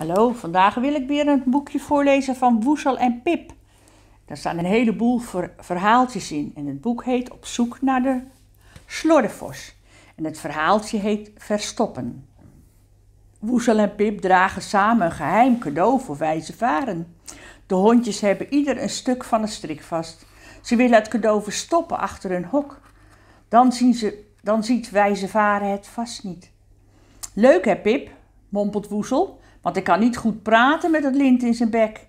Hallo, vandaag wil ik weer een boekje voorlezen van Woesel en Pip. Daar staan een heleboel verhaaltjes in en het boek heet Op zoek naar de slordefos'. En het verhaaltje heet Verstoppen. Woesel en Pip dragen samen een geheim cadeau voor wijze varen. De hondjes hebben ieder een stuk van een strik vast. Ze willen het cadeau verstoppen achter hun hok. Dan, zien ze, dan ziet wijze varen het vast niet. Leuk hè, Pip, mompelt Woesel want ik kan niet goed praten met het lint in zijn bek.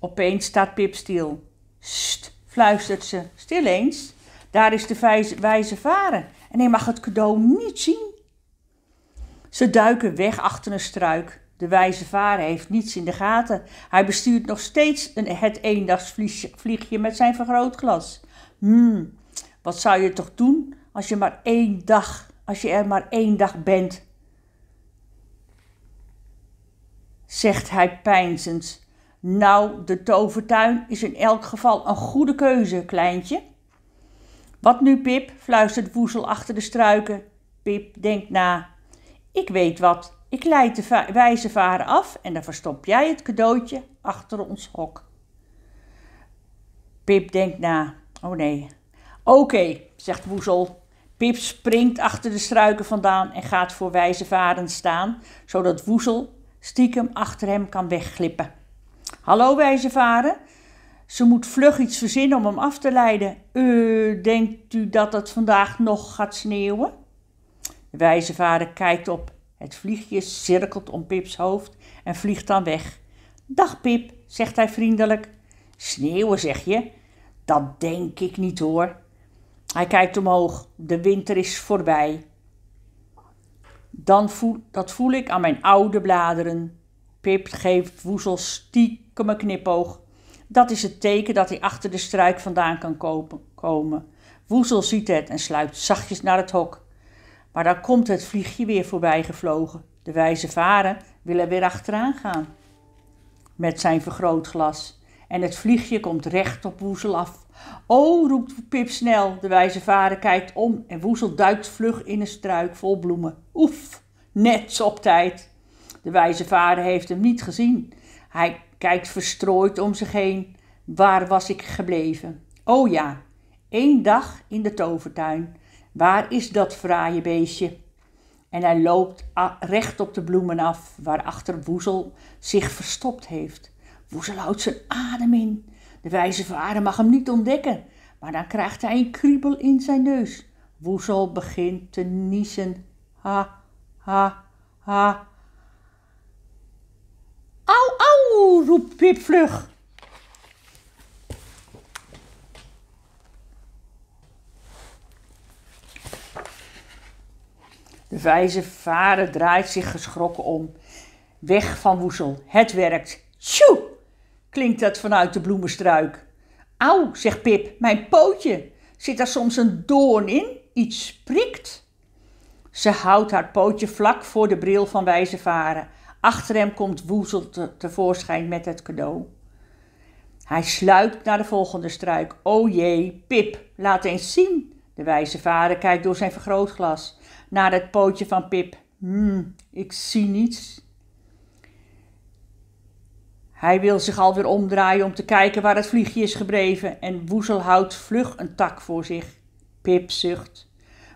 Opeens staat Pip stil. Sst, fluistert ze, stil eens. Daar is de wijze, varen en hij mag het cadeau niet zien. Ze duiken weg achter een struik. De wijze varen heeft niets in de gaten. Hij bestuurt nog steeds een, het eendagsvliegje met zijn vergrootglas. Hmm, wat zou je toch doen als je maar één dag, als je er maar één dag bent? zegt hij peinzend. Nou, de tovertuin is in elk geval een goede keuze, kleintje. Wat nu, Pip? fluistert Woezel achter de struiken. Pip denkt na. Ik weet wat. Ik leid de wijze varen af en dan verstop jij het cadeautje achter ons hok. Pip denkt na. Oh nee. Oké, zegt Woezel. Pip springt achter de struiken vandaan en gaat voor wijze varen staan, zodat Woezel stiekem achter hem kan wegglippen. Hallo wijze vader, Ze moet vlug iets verzinnen om hem af te leiden. Uh, denkt u dat het vandaag nog gaat sneeuwen? De wijze vader kijkt op. Het vliegje cirkelt om Pips hoofd en vliegt dan weg. Dag Pip, zegt hij vriendelijk. Sneeuwen, zeg je? Dat denk ik niet hoor. Hij kijkt omhoog. De winter is voorbij. Dan voel, dat voel ik aan mijn oude bladeren. Pip geeft Woezel stiekem een knipoog. Dat is het teken dat hij achter de struik vandaan kan komen. Woezel ziet het en sluipt zachtjes naar het hok. Maar dan komt het vliegje weer voorbij gevlogen. De wijze varen willen weer achteraan gaan. Met zijn vergrootglas en het vliegje komt recht op Woezel af. O, roept Pip snel, de wijze vader kijkt om en Woezel duikt vlug in een struik vol bloemen. Oef, net op tijd. De wijze vader heeft hem niet gezien. Hij kijkt verstrooid om zich heen. Waar was ik gebleven? O ja, één dag in de tovertuin. Waar is dat fraaie beestje? En hij loopt recht op de bloemen af, waarachter Woezel zich verstopt heeft. Woezel houdt zijn adem in. De wijze vader mag hem niet ontdekken, maar dan krijgt hij een kriebel in zijn neus. Woezel begint te niezen. Ha, ha, ha. Au, au, roept Pip vlug. De wijze vader draait zich geschrokken om. Weg van Woezel. Het werkt. Tjoe! klinkt dat vanuit de bloemenstruik. Auw, zegt Pip, mijn pootje. Zit daar soms een doorn in? Iets sprikt? Ze houdt haar pootje vlak voor de bril van wijze varen. Achter hem komt Woezel tevoorschijn met het cadeau. Hij sluipt naar de volgende struik. O jee, Pip, laat eens zien. De wijze vader kijkt door zijn vergrootglas naar het pootje van Pip. Hmm, ik zie niets. Hij wil zich alweer omdraaien om te kijken waar het vliegje is gebleven en Woezel houdt vlug een tak voor zich. Pip zucht.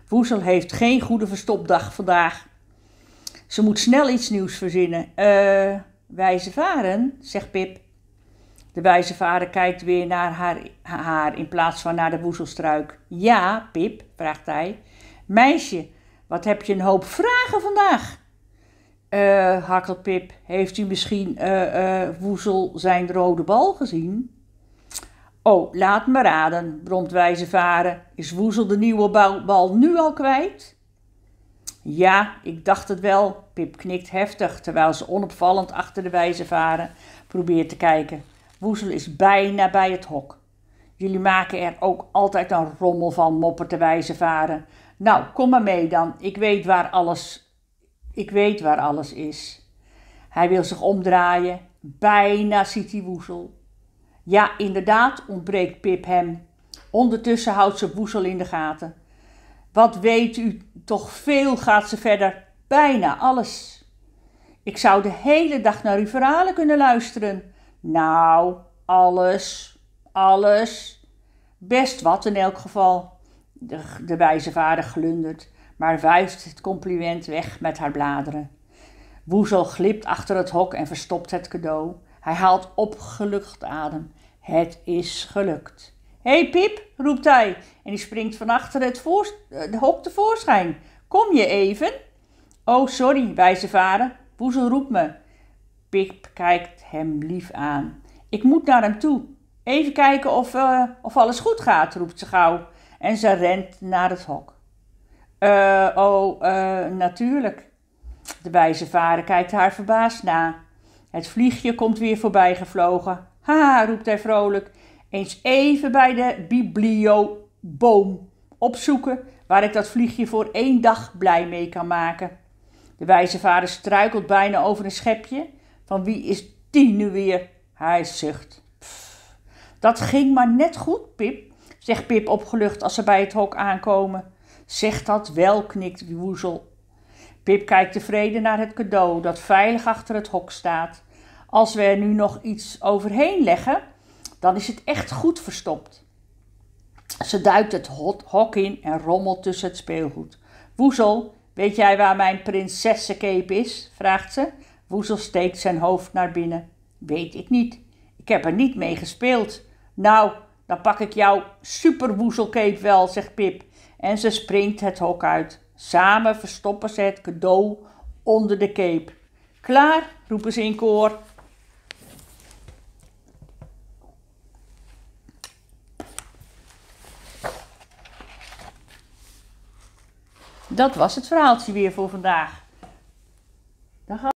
Woezel heeft geen goede verstopdag vandaag. Ze moet snel iets nieuws verzinnen. Eh, wijze varen, zegt Pip. De wijze varen kijkt weer naar haar, haar in plaats van naar de woezelstruik. Ja, Pip, vraagt hij. Meisje, wat heb je een hoop vragen vandaag? Uh, Hakkelpip, heeft u misschien uh, Woezel zijn rode bal gezien? Oh, laat me raden, bromt Wijzevaren. Is Woezel de nieuwe bal nu al kwijt? Ja, ik dacht het wel. Pip knikt heftig, terwijl ze onopvallend achter de Wijzevaren probeert te kijken. Woezel is bijna bij het hok. Jullie maken er ook altijd een rommel van, moppert de Wijzevaren. Nou, kom maar mee dan. Ik weet waar alles ik weet waar alles is. Hij wil zich omdraaien. Bijna ziet hij woezel. Ja, inderdaad, ontbreekt Pip hem. Ondertussen houdt ze woezel in de gaten. Wat weet u toch veel, gaat ze verder. Bijna alles. Ik zou de hele dag naar uw verhalen kunnen luisteren. Nou, alles, alles. Best wat in elk geval. De, de wijze vader glundert maar wuift het compliment weg met haar bladeren. Woezel glipt achter het hok en verstopt het cadeau. Hij haalt opgelucht adem. Het is gelukt. Hé hey Pip, roept hij en die springt van achter het eh, hok tevoorschijn. Kom je even? Oh, sorry, wijze vader. Woezel roept me. Pip kijkt hem lief aan. Ik moet naar hem toe. Even kijken of, eh, of alles goed gaat, roept ze gauw. En ze rent naar het hok. Uh, oh, eh, natuurlijk. De wijze varen kijkt haar verbaasd na. Het vliegje komt weer voorbij gevlogen. Ha, roept hij vrolijk. Eens even bij de biblioboom opzoeken waar ik dat vliegje voor één dag blij mee kan maken. De wijze vader struikelt bijna over een schepje. Van wie is die nu weer? Hij zucht. dat ging maar net goed, Pip, zegt Pip opgelucht als ze bij het hok aankomen. Zeg dat wel, knikt Woezel. Pip kijkt tevreden naar het cadeau dat veilig achter het hok staat. Als we er nu nog iets overheen leggen, dan is het echt goed verstopt. Ze duikt het hok in en rommelt tussen het speelgoed. Woezel, weet jij waar mijn prinsessencape is? vraagt ze. Woezel steekt zijn hoofd naar binnen. Weet ik niet. Ik heb er niet mee gespeeld. Nou, dan pak ik jouw superwoezelkeep wel, zegt Pip en ze springt het hok uit. Samen verstoppen ze het cadeau onder de cape. Klaar, roepen ze in koor. Dat was het verhaaltje weer voor vandaag.